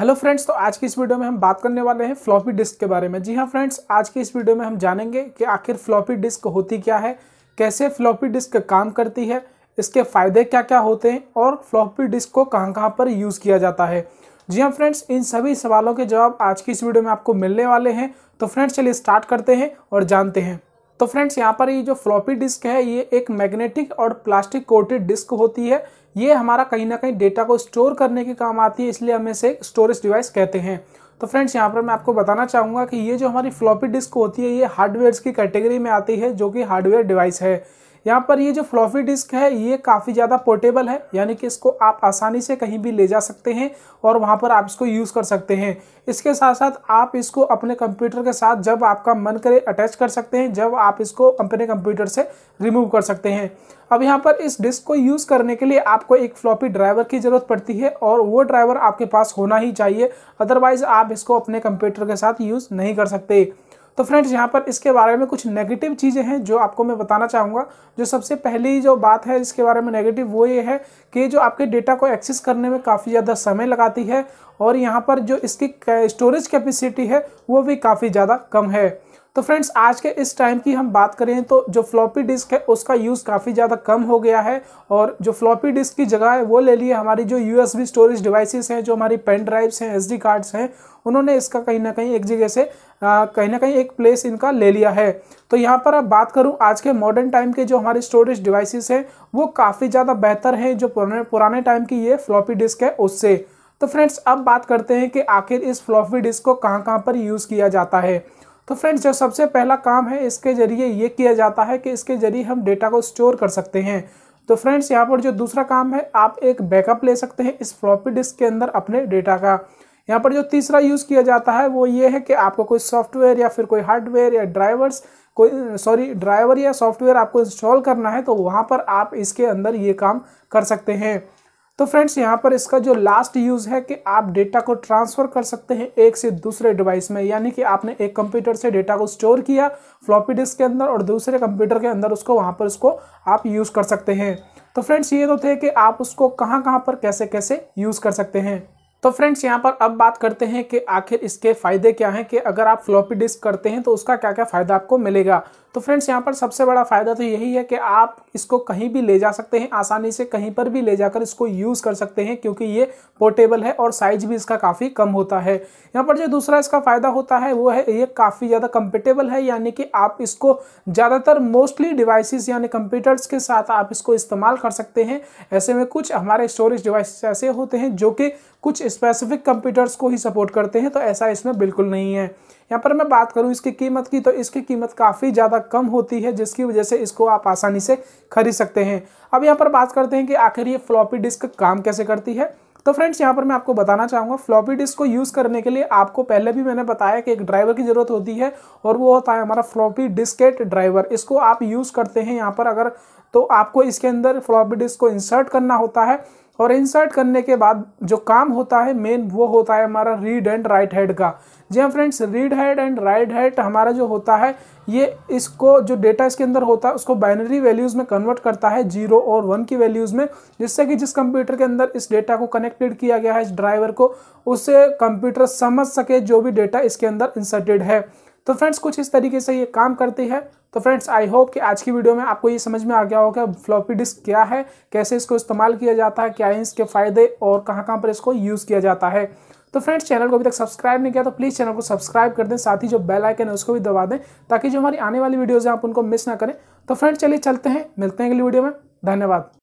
hello friends तो आज की इस वीडियो में हम बात करने वाले हैं फ्लॉपी डिस्क के बारे में जी हाँ फ्रेंड्स आज की इस वीडियो में हम जानेंगे कि आखिर फ्लॉपी डिस्क होती क्या है कैसे फ्लॉपी डिस्क काम करती है इसके फ़ायदे क्या क्या होते हैं और फ्लॉपी डिस्क को कहाँ कहाँ पर यूज़ किया जाता है जी हाँ फ्रेंड्स इन सभी सवालों के जवाब आज की इस वीडियो में आपको मिलने वाले हैं तो फ्रेंड्स चलिए स्टार्ट करते हैं और जानते हैं तो फ्रेंड्स यहाँ पर ये जो फ्लॉपी डिस्क है ये एक मैग्नेटिक और प्लास्टिक कोटेड डिस्क होती है ये हमारा कहीं ना कहीं डेटा को स्टोर करने के काम आती है इसलिए हम इसे स्टोरेज डिवाइस कहते हैं तो फ्रेंड्स यहाँ पर मैं आपको बताना चाहूँगा कि ये जो हमारी फ्लॉपी डिस्क होती है ये हार्डवेयर की कैटेगरी में आती है जो कि हार्डवेयर डिवाइस है यहाँ पर ये जो फ्लॉफी डिस्क है ये काफ़ी ज़्यादा पोर्टेबल है यानी कि इसको आप आसानी से कहीं भी ले जा सकते हैं और वहाँ पर आप इसको यूज़ कर सकते हैं इसके साथ साथ आप इसको अपने कंप्यूटर के साथ जब आपका मन करे अटैच कर सकते हैं जब आप इसको अपने कंप्यूटर से रिमूव कर सकते हैं अब यहाँ पर इस डिस्क को यूज़ करने के लिए आपको एक फ्लॉपी ड्राइवर की ज़रूरत पड़ती है और वो ड्राइवर आपके पास होना ही चाहिए अदरवाइज़ आप इसको अपने कंप्यूटर के साथ यूज़ नहीं कर सकते तो फ्रेंड्स यहाँ पर इसके बारे में कुछ नेगेटिव चीज़ें हैं जो आपको मैं बताना चाहूँगा जो सबसे पहली जो बात है इसके बारे में नेगेटिव वो ये है कि जो आपके डेटा को एक्सेस करने में काफ़ी ज़्यादा समय लगाती है और यहाँ पर जो इसकी स्टोरेज कैपेसिटी है वो भी काफ़ी ज़्यादा कम है तो फ्रेंड्स आज के इस टाइम की हम बात करें तो जो फ्लॉपी डिस्क है उसका यूज़ काफ़ी ज़्यादा कम हो गया है और जो फ्लॉपी डिस्क की जगह है वो ले लिए हमारी जो यू स्टोरेज डिवाइसेस हैं जो हमारी पेन ड्राइव्स हैं एस कार्ड्स हैं उन्होंने इसका कहीं ना कहीं एक जगह से कहीं ना कहीं एक प्लेस इनका ले लिया है तो यहाँ पर अब बात करूँ आज के मॉडर्न टाइम के जो हमारे स्टोरेज डिवाइसेस हैं वो काफ़ी ज़्यादा बेहतर हैं जो पुराने पुराने टाइम की ये फ्लॉपी डिस्क है उससे तो फ्रेंड्स अब बात करते हैं कि आखिर इस फ्लॉपी डिस्क को कहाँ कहाँ पर यूज़ किया जाता है तो फ्रेंड्स जो सबसे पहला काम है इसके ज़रिए ये किया जाता है कि इसके ज़रिए हम डेटा को स्टोर कर सकते हैं तो फ्रेंड्स यहाँ पर जो दूसरा काम है आप एक बैकअप ले सकते हैं इस फ्लॉपी डिस्क के अंदर अपने डेटा का यहाँ पर जो तीसरा यूज़ किया जाता है वो ये है कि आपको कोई सॉफ्टवेयर या फिर कोई हार्डवेयर या ड्राइवर्स कोई सॉरी ड्राइवर या सॉफ्टवेयर आपको इंस्टॉल करना है तो वहाँ पर आप इसके अंदर ये काम कर सकते हैं तो फ्रेंड्स यहाँ पर इसका जो लास्ट यूज़ है कि आप डेटा को ट्रांसफ़र कर सकते हैं एक से दूसरे डिवाइस में यानी कि आपने एक कंप्यूटर से डेटा को स्टोर किया फ्लॉपी डिस्क के अंदर और दूसरे कंप्यूटर के अंदर उसको वहाँ पर उसको आप यूज़ कर सकते हैं तो फ्रेंड्स ये तो थे कि आप उसको कहाँ कहाँ पर कैसे कैसे यूज़ कर सकते हैं तो फ्रेंड्स यहाँ पर अब बात करते हैं कि आखिर इसके फ़ायदे क्या हैं कि अगर आप फ्लॉपी डिस्क करते हैं तो उसका क्या क्या फ़ायदा आपको मिलेगा तो फ्रेंड्स यहाँ पर सबसे बड़ा फ़ायदा तो यही है कि आप इसको कहीं भी ले जा सकते हैं आसानी से कहीं पर भी ले जाकर इसको यूज़ कर सकते हैं क्योंकि ये पोर्टेबल है और साइज भी इसका काफ़ी कम होता है यहाँ पर जो दूसरा इसका फ़ायदा होता है वो है ये काफ़ी ज़्यादा कंपेटेबल है यानी कि आप इसको ज़्यादातर मोस्टली डिवाइसिस यानी कंप्यूटर्स के साथ आप इसको इस्तेमाल कर सकते हैं ऐसे में कुछ हमारे स्टोरेज डिवाइस ऐसे होते हैं जो कि कुछ स्पेसिफिक कंप्यूटर्स को ही सपोर्ट करते हैं तो ऐसा इसमें बिल्कुल नहीं है यहाँ पर मैं बात करूँ इसकी कीमत की तो इसकी कीमत काफ़ी ज़्यादा कम होती है जिसकी वजह से इसको आप आसानी से खरीद सकते हैं अब यहाँ पर बात करते हैं कि आखिर ये फ्लॉपी डिस्क काम कैसे करती है तो फ्रेंड्स यहाँ पर मैं आपको बताना चाहूँगा फ्लॉपी डिस्क को यूज़ करने के लिए आपको पहले भी मैंने बताया कि एक ड्राइवर की ज़रूरत होती है और वो होता है हमारा फ्लॉपी डिस्केट ड्राइवर इसको आप यूज़ करते हैं यहाँ पर अगर तो आपको इसके अंदर फ्लॉपी डिस्क को इंसर्ट करना होता है और इंसर्ट करने के बाद जो काम होता है मेन वो होता है हमारा रीड एंड राइट हेड का जी हाँ friends read head and write head हमारा जो होता है ये इसको जो डेटा इसके अंदर होता है उसको बाइनरी वैल्यूज़ में कन्वर्ट करता है जीरो और वन की वैल्यूज़ में जिससे कि जिस कंप्यूटर के अंदर इस डेटा को कनेक्टेड किया गया है इस ड्राइवर को उससे कंप्यूटर समझ सके जो भी डेटा इसके अंदर इंसर्टेड है तो फ्रेंड्स कुछ इस तरीके से ये काम करती है तो फ्रेंड्स आई होप कि आज की वीडियो में आपको ये समझ में आ गया होगा फ्लॉपी डिस्क क्या है कैसे इसको इस्तेमाल किया जाता है क्या है इसके फ़ायदे और कहाँ कहाँ पर इसको यूज़ किया जाता है तो फ्रेंड्स चैनल को अभी तक सब्सक्राइब नहीं किया तो प्लीज़ चैनल को सब्सक्राइब कर दें साथ ही जो बेल आइकन है उसको भी दबा दें ताकि जो हमारी आने वाली वीडियोज़ हैं आप उनको मिस ना करें तो फ्रेंड्स चलिए चलते हैं मिलते हैं अगली वीडियो में धन्यवाद